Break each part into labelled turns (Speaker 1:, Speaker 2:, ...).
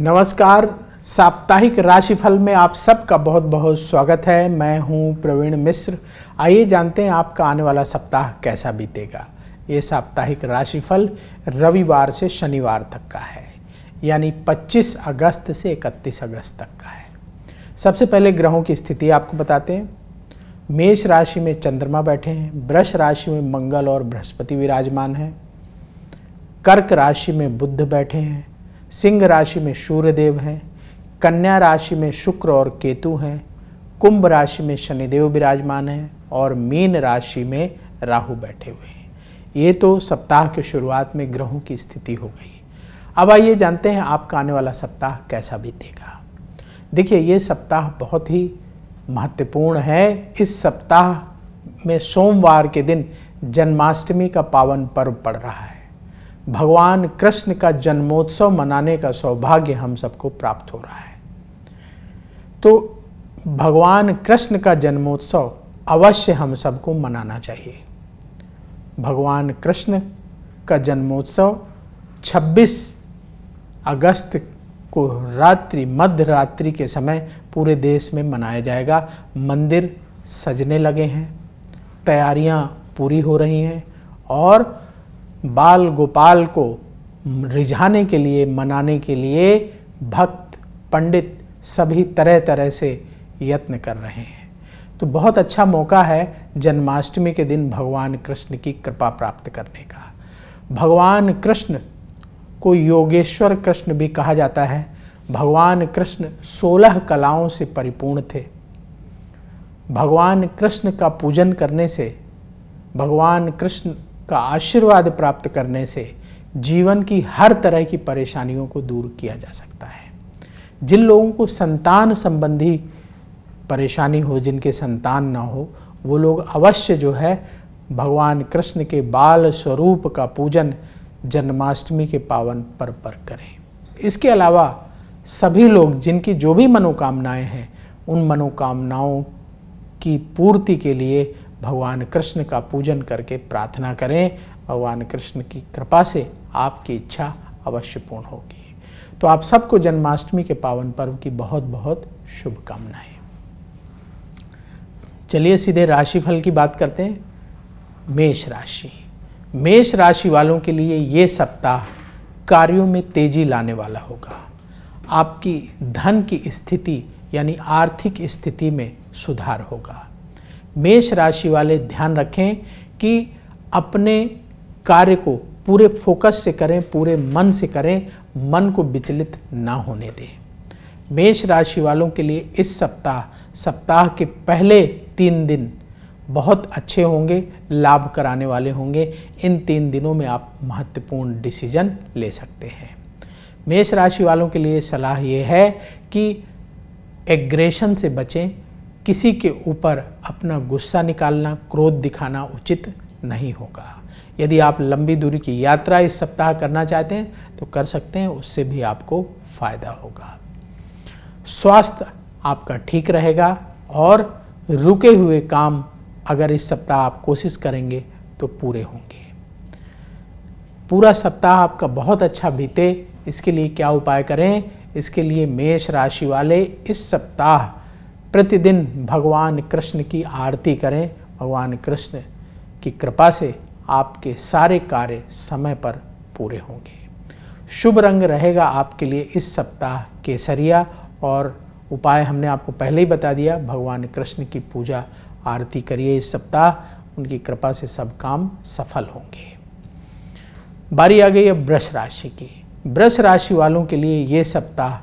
Speaker 1: नमस्कार साप्ताहिक राशिफल में आप सबका बहुत बहुत स्वागत है मैं हूं प्रवीण मिश्र आइए जानते हैं आपका आने वाला सप्ताह कैसा बीतेगा ये साप्ताहिक राशिफल रविवार से शनिवार तक का है यानी 25 अगस्त से 31 अगस्त तक का है सबसे पहले ग्रहों की स्थिति आपको बताते हैं मेष राशि में चंद्रमा बैठे हैं वृष राशि में मंगल और बृहस्पति विराजमान हैं कर्क राशि में बुद्ध बैठे हैं सिंह राशि में सूर्यदेव हैं कन्या राशि में शुक्र और केतु हैं कुंभ राशि में शनिदेव विराजमान हैं और मीन राशि में राहु बैठे हुए हैं ये तो सप्ताह के शुरुआत में ग्रहों की स्थिति हो गई अब आइए जानते हैं आपका आने वाला सप्ताह कैसा बीतेगा देखिए ये सप्ताह बहुत ही महत्वपूर्ण है इस सप्ताह में सोमवार के दिन जन्माष्टमी का पावन पर्व पड़ रहा है भगवान कृष्ण का जन्मोत्सव मनाने का सौभाग्य हम सबको प्राप्त हो रहा है तो भगवान कृष्ण का जन्मोत्सव अवश्य हम सबको मनाना चाहिए भगवान कृष्ण का जन्मोत्सव 26 अगस्त को रात्रि मध्य रात्रि के समय पूरे देश में मनाया जाएगा मंदिर सजने लगे हैं तैयारियां पूरी हो रही हैं और बाल गोपाल को रिझाने के लिए मनाने के लिए भक्त पंडित सभी तरह तरह से यत्न कर रहे हैं तो बहुत अच्छा मौका है जन्माष्टमी के दिन भगवान कृष्ण की कृपा प्राप्त करने का भगवान कृष्ण को योगेश्वर कृष्ण भी कहा जाता है भगवान कृष्ण सोलह कलाओं से परिपूर्ण थे भगवान कृष्ण का पूजन करने से भगवान कृष्ण का आशीर्वाद प्राप्त करने से जीवन की हर तरह की परेशानियों को दूर किया जा सकता है जिन लोगों को संतान संबंधी परेशानी हो जिनके संतान ना हो वो लोग अवश्य जो है भगवान कृष्ण के बाल स्वरूप का पूजन जन्माष्टमी के पावन पर पर करें इसके अलावा सभी लोग जिनकी जो भी मनोकामनाएं हैं उन मनोकामनाओं की पूर्ति के लिए भगवान कृष्ण का पूजन करके प्रार्थना करें भगवान कृष्ण की कृपा से आपकी इच्छा अवश्य पूर्ण होगी तो आप सबको जन्माष्टमी के पावन पर्व की बहुत बहुत शुभकामनाएं चलिए सीधे राशिफल की बात करते हैं मेष राशि मेष राशि वालों के लिए ये सप्ताह कार्यों में तेजी लाने वाला होगा आपकी धन की स्थिति यानी आर्थिक स्थिति में सुधार होगा मेष राशि वाले ध्यान रखें कि अपने कार्य को पूरे फोकस से करें पूरे मन से करें मन को विचलित ना होने दें मेष राशि वालों के लिए इस सप्ताह सप्ताह के पहले तीन दिन बहुत अच्छे होंगे लाभ कराने वाले होंगे इन तीन दिनों में आप महत्वपूर्ण डिसीजन ले सकते हैं मेष राशि वालों के लिए सलाह ये है कि एग्रेशन से बचें किसी के ऊपर अपना गुस्सा निकालना क्रोध दिखाना उचित नहीं होगा यदि आप लंबी दूरी की यात्रा इस सप्ताह करना चाहते हैं तो कर सकते हैं उससे भी आपको फायदा होगा स्वास्थ्य आपका ठीक रहेगा और रुके हुए काम अगर इस सप्ताह आप कोशिश करेंगे तो पूरे होंगे पूरा सप्ताह आपका बहुत अच्छा बीते इसके लिए क्या उपाय करें इसके लिए मेष राशि वाले इस सप्ताह प्रतिदिन भगवान कृष्ण की आरती करें भगवान कृष्ण की कृपा से आपके सारे कार्य समय पर पूरे होंगे शुभ रंग रहेगा आपके लिए इस सप्ताह केसरिया और उपाय हमने आपको पहले ही बता दिया भगवान कृष्ण की पूजा आरती करिए इस सप्ताह उनकी कृपा से सब काम सफल होंगे बारी आ गई है वृष राशि की वृष राशि वालों के लिए ये सप्ताह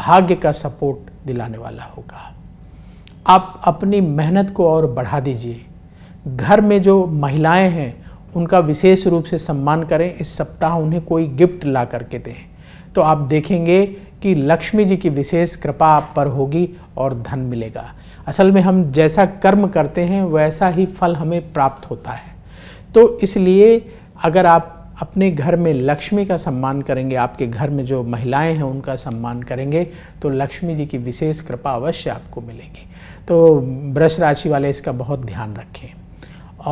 Speaker 1: भाग्य का सपोर्ट दिलाने वाला होगा आप अपनी मेहनत को और बढ़ा दीजिए घर में जो महिलाएं हैं उनका विशेष रूप से सम्मान करें इस सप्ताह उन्हें कोई गिफ्ट ला करके दें तो आप देखेंगे कि लक्ष्मी जी की विशेष कृपा आप पर होगी और धन मिलेगा असल में हम जैसा कर्म करते हैं वैसा ही फल हमें प्राप्त होता है तो इसलिए अगर आप अपने घर में लक्ष्मी का सम्मान करेंगे आपके घर में जो महिलाएं हैं उनका सम्मान करेंगे तो लक्ष्मी जी की विशेष कृपा अवश्य आपको मिलेंगी तो वृष राशि वाले इसका बहुत ध्यान रखें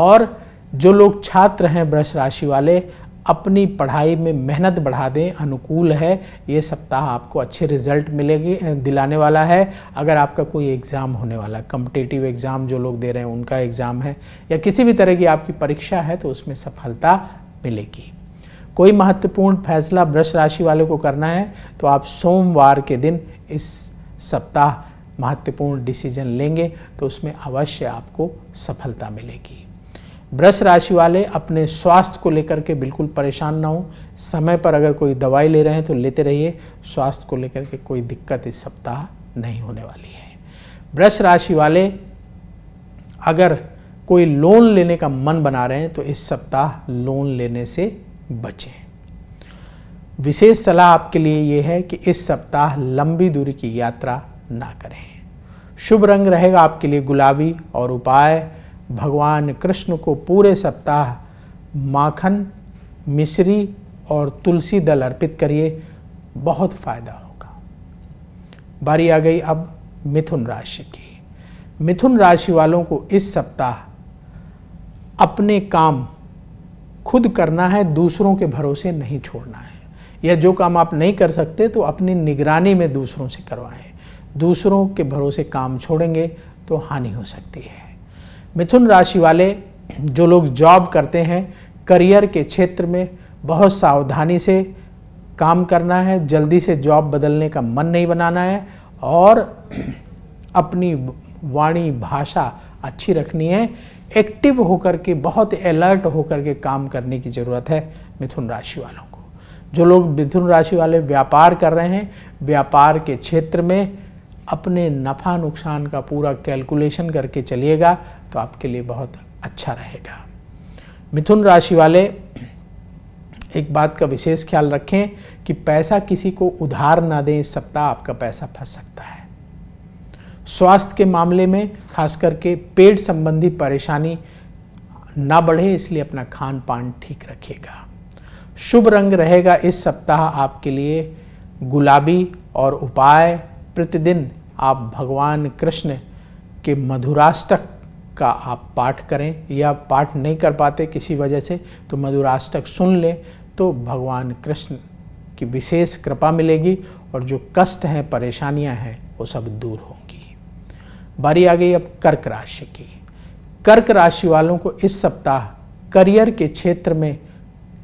Speaker 1: और जो लोग छात्र हैं वृष राशि वाले अपनी पढ़ाई में मेहनत बढ़ा दें अनुकूल है ये सप्ताह आपको अच्छे रिजल्ट मिलेगी दिलाने वाला है अगर आपका कोई एग्ज़ाम होने वाला कम्पिटेटिव एग्ज़ाम जो लोग दे रहे हैं उनका एग्ज़ाम है या किसी भी तरह की आपकी परीक्षा है तो उसमें सफलता मिलेगी कोई महत्वपूर्ण फैसला वृक्ष राशि वाले को करना है तो आप सोमवार के दिन इस सप्ताह महत्वपूर्ण डिसीजन लेंगे तो उसमें अवश्य आपको सफलता मिलेगी वृक्ष राशि वाले अपने स्वास्थ्य को लेकर के बिल्कुल परेशान ना हो समय पर अगर कोई दवाई ले रहे हैं तो लेते रहिए स्वास्थ्य को लेकर के कोई दिक्कत इस सप्ताह नहीं होने वाली है वृक्ष राशि वाले अगर कोई लोन लेने का मन बना रहे हैं तो इस सप्ताह लोन लेने से बचें विशेष सलाह आपके लिए ये है कि इस सप्ताह लंबी दूरी की यात्रा ना करें शुभ रंग रहेगा आपके लिए गुलाबी और उपाय भगवान कृष्ण को पूरे सप्ताह माखन मिश्री और तुलसी दल अर्पित करिए बहुत फायदा होगा बारी आ गई अब मिथुन राशि की मिथुन राशि वालों को इस सप्ताह अपने काम खुद करना है दूसरों के भरोसे नहीं छोड़ना है या जो काम आप नहीं कर सकते तो अपनी निगरानी में दूसरों से करवाएं दूसरों के भरोसे काम छोड़ेंगे तो हानि हो सकती है मिथुन राशि वाले जो लोग जॉब करते हैं करियर के क्षेत्र में बहुत सावधानी से काम करना है जल्दी से जॉब बदलने का मन नहीं बनाना है और अपनी वाणी भाषा अच्छी रखनी है एक्टिव होकर के बहुत अलर्ट होकर के काम करने की ज़रूरत है मिथुन राशि वालों को जो लोग मिथुन राशि वाले व्यापार कर रहे हैं व्यापार के क्षेत्र में अपने नफ़ा नुकसान का पूरा कैलकुलेशन करके चलिएगा तो आपके लिए बहुत अच्छा रहेगा मिथुन राशि वाले एक बात का विशेष ख्याल रखें कि पैसा किसी को उधार ना दें इस सप्ताह आपका पैसा फंस सकता है स्वास्थ्य के मामले में खास करके पेट संबंधी परेशानी ना बढ़े इसलिए अपना खान पान ठीक रखिएगा शुभ रंग रहेगा इस सप्ताह आपके लिए गुलाबी और उपाय प्रतिदिन आप भगवान कृष्ण के मधुराष्टक का आप पाठ करें या पाठ नहीं कर पाते किसी वजह से तो मधुराष्टक सुन लें तो भगवान कृष्ण की विशेष कृपा मिलेगी और जो कष्ट हैं परेशानियां हैं वो सब दूर हो बारी आ गई अब कर्क राशि की कर्क राशि वालों को इस सप्ताह करियर के क्षेत्र में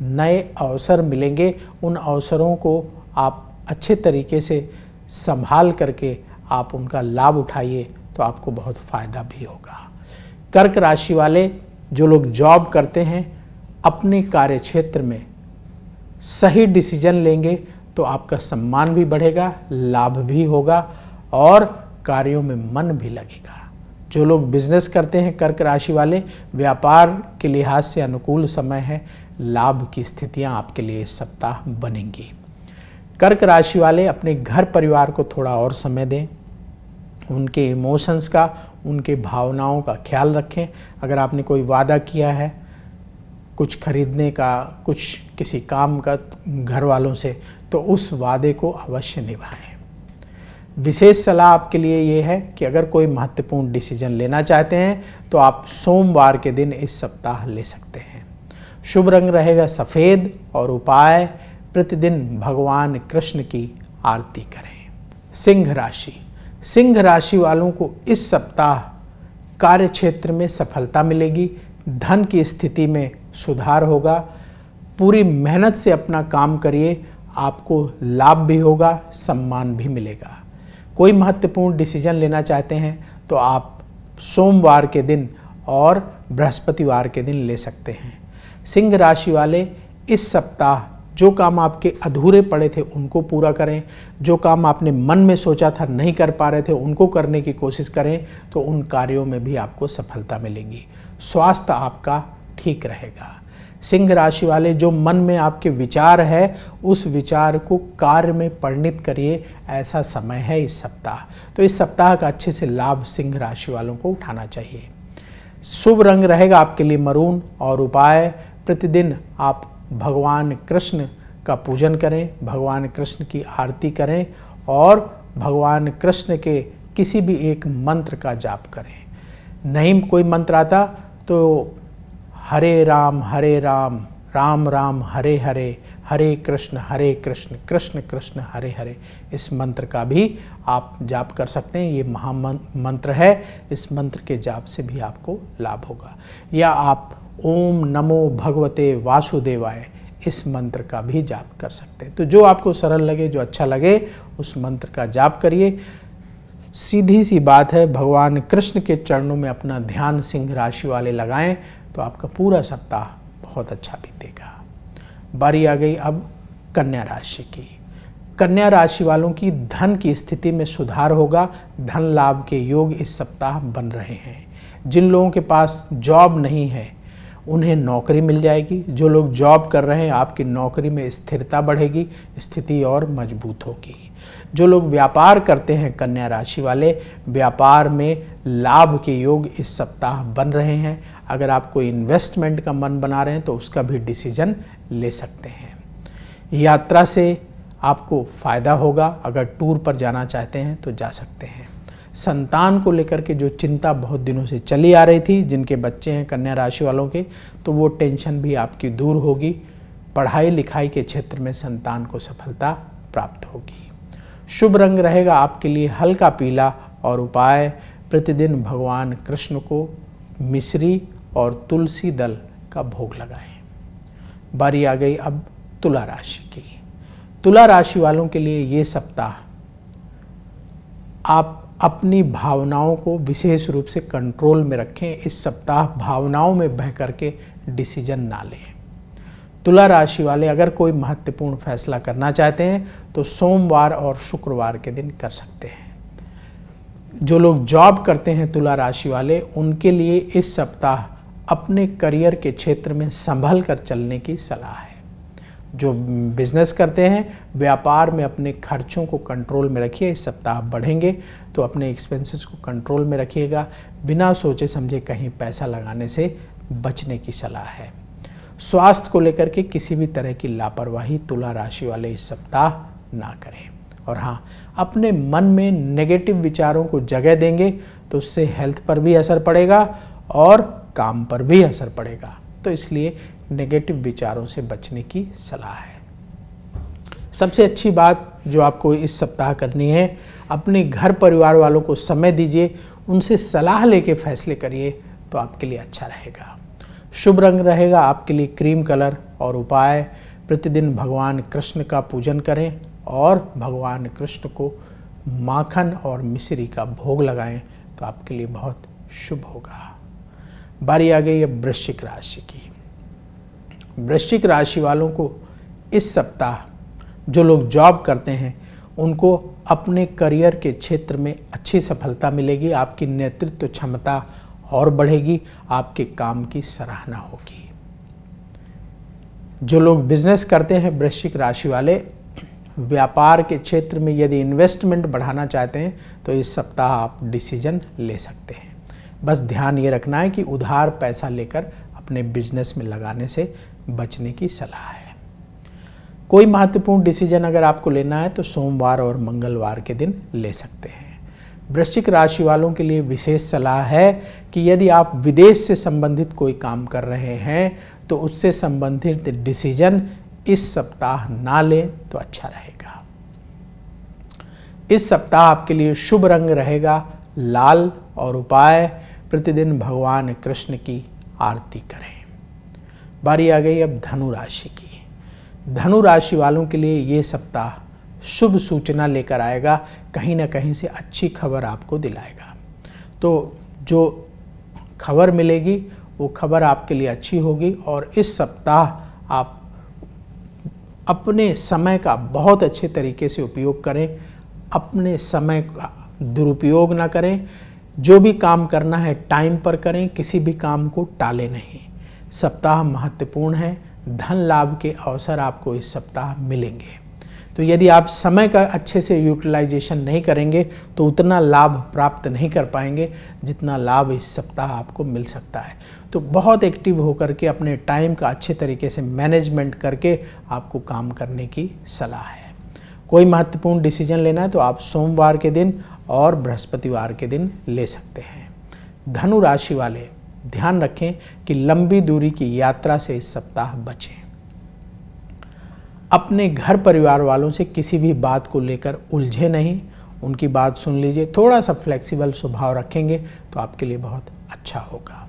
Speaker 1: नए अवसर मिलेंगे उन अवसरों को आप अच्छे तरीके से संभाल करके आप उनका लाभ उठाइए तो आपको बहुत फ़ायदा भी होगा कर्क राशि वाले जो लोग जॉब करते हैं अपने कार्य क्षेत्र में सही डिसीजन लेंगे तो आपका सम्मान भी बढ़ेगा लाभ भी होगा और कार्यों में मन भी लगेगा जो लोग बिजनेस करते हैं कर्क राशि वाले व्यापार के लिहाज से अनुकूल समय है लाभ की स्थितियां आपके लिए इस सप्ताह बनेंगी कर्क राशि वाले अपने घर परिवार को थोड़ा और समय दें उनके इमोशंस का उनके भावनाओं का ख्याल रखें अगर आपने कोई वादा किया है कुछ खरीदने का कुछ किसी काम का घर वालों से तो उस वादे को अवश्य निभाएं विशेष सलाह आपके लिए ये है कि अगर कोई महत्वपूर्ण डिसीजन लेना चाहते हैं तो आप सोमवार के दिन इस सप्ताह ले सकते हैं शुभ रंग रहेगा सफ़ेद और उपाय प्रतिदिन भगवान कृष्ण की आरती करें सिंह राशि सिंह राशि वालों को इस सप्ताह कार्य क्षेत्र में सफलता मिलेगी धन की स्थिति में सुधार होगा पूरी मेहनत से अपना काम करिए आपको लाभ भी होगा सम्मान भी मिलेगा कोई महत्वपूर्ण डिसीजन लेना चाहते हैं तो आप सोमवार के दिन और बृहस्पतिवार के दिन ले सकते हैं सिंह राशि वाले इस सप्ताह जो काम आपके अधूरे पड़े थे उनको पूरा करें जो काम आपने मन में सोचा था नहीं कर पा रहे थे उनको करने की कोशिश करें तो उन कार्यों में भी आपको सफलता मिलेगी स्वास्थ्य आपका ठीक रहेगा सिंह राशि वाले जो मन में आपके विचार है उस विचार को कार्य में परिणित करिए ऐसा समय है इस सप्ताह तो इस सप्ताह का अच्छे से लाभ सिंह राशि वालों को उठाना चाहिए शुभ रंग रहेगा आपके लिए मरून और उपाय प्रतिदिन आप भगवान कृष्ण का पूजन करें भगवान कृष्ण की आरती करें और भगवान कृष्ण के किसी भी एक मंत्र का जाप करें नहीं कोई मंत्र आता तो हरे राम हरे राम राम राम हरे हरे हरे कृष्ण हरे कृष्ण कृष्ण कृष्ण हरे हरे इस मंत्र का भी आप जाप कर सकते हैं ये महा मंत्र है इस मंत्र के जाप से भी आपको लाभ होगा या आप ओम नमो भगवते वासुदेवाय इस मंत्र का भी जाप कर सकते हैं तो जो आपको सरल लगे जो अच्छा लगे उस मंत्र का जाप करिए सीधी सी बात है भगवान कृष्ण के चरणों में अपना ध्यान सिंह राशि वाले लगाएं तो आपका पूरा सप्ताह बहुत अच्छा बीतेगा बारी आ गई अब कन्या राशि की कन्या राशि वालों की धन की स्थिति में सुधार होगा धन लाभ के योग इस सप्ताह बन रहे हैं जिन लोगों के पास जॉब नहीं है उन्हें नौकरी मिल जाएगी जो लोग जॉब कर रहे हैं आपकी नौकरी में स्थिरता बढ़ेगी स्थिति और मजबूत होगी जो लोग व्यापार करते हैं कन्या राशि वाले व्यापार में लाभ के योग इस सप्ताह बन रहे हैं अगर आप कोई इन्वेस्टमेंट का मन बना रहे हैं तो उसका भी डिसीजन ले सकते हैं यात्रा से आपको फ़ायदा होगा अगर टूर पर जाना चाहते हैं तो जा सकते हैं संतान को लेकर के जो चिंता बहुत दिनों से चली आ रही थी जिनके बच्चे हैं कन्या राशि वालों के तो वो टेंशन भी आपकी दूर होगी पढ़ाई लिखाई के क्षेत्र में संतान को सफलता प्राप्त होगी शुभ रंग रहेगा आपके लिए हल्का पीला और उपाय प्रतिदिन भगवान कृष्ण को मिश्री और तुलसी दल का भोग लगाएं बारी आ गई अब तुला राशि की तुला राशि वालों के लिए ये सप्ताह आप अपनी भावनाओं को विशेष रूप से कंट्रोल में रखें इस सप्ताह भावनाओं में बह करके डिसीजन ना लें तुला राशि वाले अगर कोई महत्वपूर्ण फैसला करना चाहते हैं तो सोमवार और शुक्रवार के दिन कर सकते हैं जो लोग जॉब करते हैं तुला राशि वाले उनके लिए इस सप्ताह अपने करियर के क्षेत्र में संभल कर चलने की सलाह है जो बिजनेस करते हैं व्यापार में अपने खर्चों को कंट्रोल में रखिए इस सप्ताह बढ़ेंगे तो अपने एक्सपेंसेस को कंट्रोल में रखिएगा बिना सोचे समझे कहीं पैसा लगाने से बचने की सलाह है स्वास्थ्य को लेकर के किसी भी तरह की लापरवाही तुला राशि वाले इस सप्ताह ना करें और हाँ अपने मन में नेगेटिव विचारों को जगह देंगे तो उससे हेल्थ पर भी असर पड़ेगा और काम पर भी असर पड़ेगा तो इसलिए नेगेटिव विचारों से बचने की सलाह है सबसे अच्छी बात जो आपको इस सप्ताह करनी है अपने घर परिवार वालों को समय दीजिए उनसे सलाह लेके फैसले करिए तो आपके लिए अच्छा रहेगा शुभ रंग रहेगा आपके लिए क्रीम कलर और उपाय प्रतिदिन भगवान कृष्ण का पूजन करें और भगवान कृष्ण को माखन और मिश्री का भोग लगाएं तो आपके लिए बहुत शुभ होगा बारी आ गई है वृश्चिक राशि की वृश्चिक राशि वालों को इस सप्ताह जो लोग जॉब करते हैं उनको अपने करियर के क्षेत्र में अच्छी सफलता मिलेगी आपकी नेतृत्व क्षमता और बढ़ेगी आपके काम की सराहना होगी जो लोग बिजनेस करते हैं वृश्चिक राशि वाले व्यापार के क्षेत्र में यदि इन्वेस्टमेंट बढ़ाना चाहते हैं तो इस सप्ताह आप डिसीजन ले सकते हैं बस ध्यान ये रखना है कि उधार पैसा लेकर अपने बिजनेस में लगाने से बचने की सलाह है कोई महत्वपूर्ण डिसीजन अगर आपको लेना है तो सोमवार और मंगलवार के दिन ले सकते हैं वृश्चिक राशि वालों के लिए विशेष सलाह है कि यदि आप विदेश से संबंधित कोई काम कर रहे हैं तो उससे संबंधित डिसीजन इस सप्ताह ना लें तो अच्छा रहेगा इस सप्ताह आपके लिए शुभ रंग रहेगा लाल और उपाय प्रतिदिन भगवान कृष्ण की आरती करें बारी आ गई अब धनु राशि की धनु राशि वालों के लिए ये सप्ताह शुभ सूचना लेकर आएगा कहीं ना कहीं से अच्छी खबर आपको दिलाएगा तो जो खबर मिलेगी वो खबर आपके लिए अच्छी होगी और इस सप्ताह आप अपने समय का बहुत अच्छे तरीके से उपयोग करें अपने समय का दुरुपयोग ना करें जो भी काम करना है टाइम पर करें किसी भी काम को टालें नहीं सप्ताह महत्वपूर्ण है धन लाभ के अवसर आपको इस सप्ताह मिलेंगे तो यदि आप समय का अच्छे से यूटिलाइजेशन नहीं करेंगे तो उतना लाभ प्राप्त नहीं कर पाएंगे जितना लाभ इस सप्ताह आपको मिल सकता है तो बहुत एक्टिव होकर के अपने टाइम का अच्छे तरीके से मैनेजमेंट करके आपको काम करने की सलाह है कोई महत्वपूर्ण डिसीजन लेना है तो आप सोमवार के दिन और बृहस्पतिवार के दिन ले सकते हैं धनु राशि वाले ध्यान रखें कि लंबी दूरी की यात्रा से इस सप्ताह बचें अपने घर परिवार वालों से किसी भी बात को लेकर उलझे नहीं उनकी बात सुन लीजिए थोड़ा सा फ्लेक्सिबल स्वभाव रखेंगे तो आपके लिए बहुत अच्छा होगा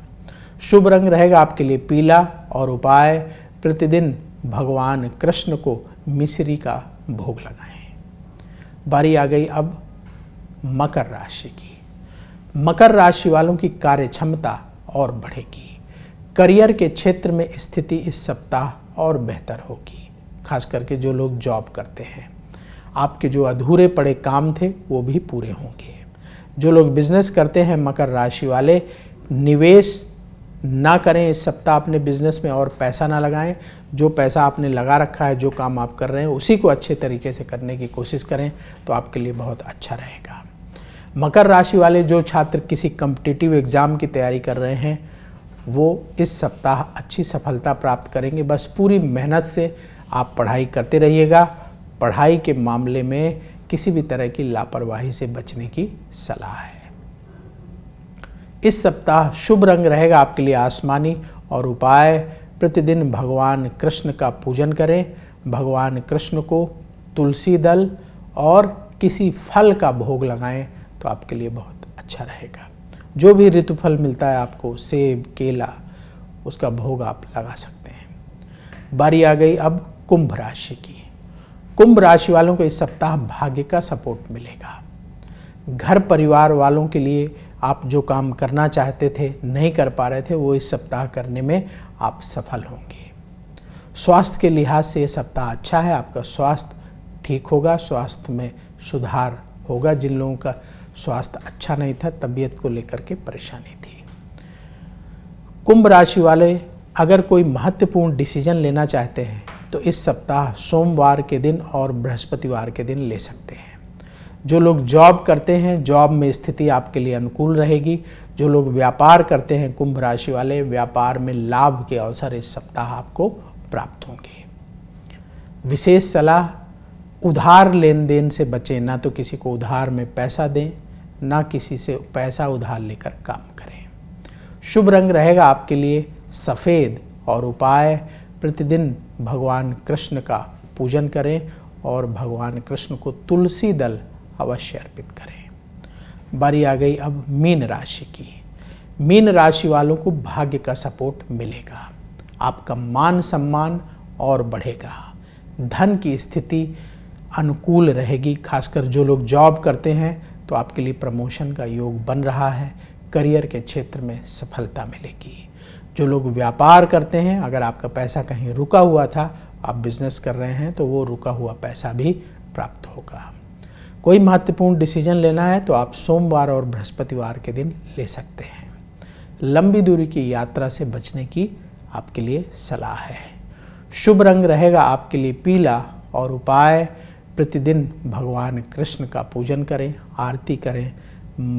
Speaker 1: शुभ रंग रहेगा आपके लिए पीला और उपाय प्रतिदिन भगवान कृष्ण को मिश्री का भोग लगाएं बारी आ गई अब मकर राशि की मकर राशि वालों की कार्य क्षमता और बढ़ेगी करियर के क्षेत्र में स्थिति इस सप्ताह और बेहतर होगी खास करके जो लोग जॉब करते हैं आपके जो अधूरे पड़े काम थे वो भी पूरे होंगे जो लोग बिजनेस करते हैं मकर राशि वाले निवेश ना करें इस सप्ताह अपने बिजनेस में और पैसा ना लगाएं जो पैसा आपने लगा रखा है जो काम आप कर रहे हैं उसी को अच्छे तरीके से करने की कोशिश करें तो आपके लिए बहुत अच्छा रहेगा मकर राशि वाले जो छात्र किसी कम्पिटिटिव एग्ज़ाम की तैयारी कर रहे हैं वो इस सप्ताह अच्छी सफलता प्राप्त करेंगे बस पूरी मेहनत से आप पढ़ाई करते रहिएगा पढ़ाई के मामले में किसी भी तरह की लापरवाही से बचने की सलाह है इस सप्ताह शुभ रंग रहेगा आपके लिए आसमानी और उपाय प्रतिदिन भगवान कृष्ण का पूजन करें भगवान कृष्ण को तुलसी दल और किसी फल का भोग लगाएं तो आपके लिए बहुत अच्छा रहेगा जो भी ऋतुफल मिलता है आपको सेब केला उसका भोग आप लगा सकते हैं बारी आ गई अब कुंभ राशि की कुंभ राशि वालों को इस सप्ताह भाग्य का सपोर्ट मिलेगा घर परिवार वालों के लिए आप जो काम करना चाहते थे नहीं कर पा रहे थे वो इस सप्ताह करने में आप सफल होंगे स्वास्थ्य के लिहाज से ये सप्ताह अच्छा है आपका स्वास्थ्य ठीक होगा स्वास्थ्य में सुधार होगा जिन लोगों का स्वास्थ्य अच्छा नहीं था तबीयत को लेकर के परेशानी थी कुंभ राशि वाले अगर कोई महत्वपूर्ण डिसीजन लेना चाहते हैं तो इस सप्ताह सोमवार के दिन और बृहस्पतिवार के दिन ले सकते हैं जो लोग जॉब करते हैं जॉब में स्थिति आपके लिए अनुकूल रहेगी जो लोग व्यापार करते हैं कुंभ राशि वाले व्यापार में लाभ के अवसर इस सप्ताह आपको प्राप्त होंगे विशेष सलाह उधार लेन देन से बचें ना तो किसी को उधार में पैसा दें ना किसी से पैसा उधार लेकर काम करें शुभ रंग रहेगा आपके लिए सफ़ेद और उपाय प्रतिदिन भगवान कृष्ण का पूजन करें और भगवान कृष्ण को तुलसी दल अवश्य अर्पित करें बारी आ गई अब मीन राशि की मीन राशि वालों को भाग्य का सपोर्ट मिलेगा आपका मान सम्मान और बढ़ेगा धन की स्थिति अनुकूल रहेगी खासकर जो लोग जॉब करते हैं तो आपके लिए प्रमोशन का योग बन रहा है करियर के क्षेत्र में सफलता मिलेगी जो लोग व्यापार करते हैं अगर आपका पैसा कहीं रुका हुआ था आप बिजनेस कर रहे हैं तो वो रुका हुआ पैसा भी प्राप्त होगा कोई महत्वपूर्ण डिसीजन लेना है तो आप सोमवार और बृहस्पतिवार के दिन ले सकते हैं लंबी दूरी की यात्रा से बचने की आपके लिए सलाह है शुभ रंग रहेगा आपके लिए पीला और उपाय प्रतिदिन भगवान कृष्ण का पूजन करें आरती करें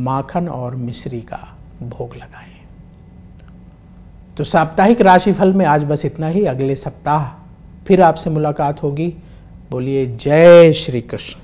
Speaker 1: माखन और मिश्री का भोग लगाएं तो साप्ताहिक राशिफल में आज बस इतना ही अगले सप्ताह फिर आपसे मुलाकात होगी बोलिए जय श्री कृष्ण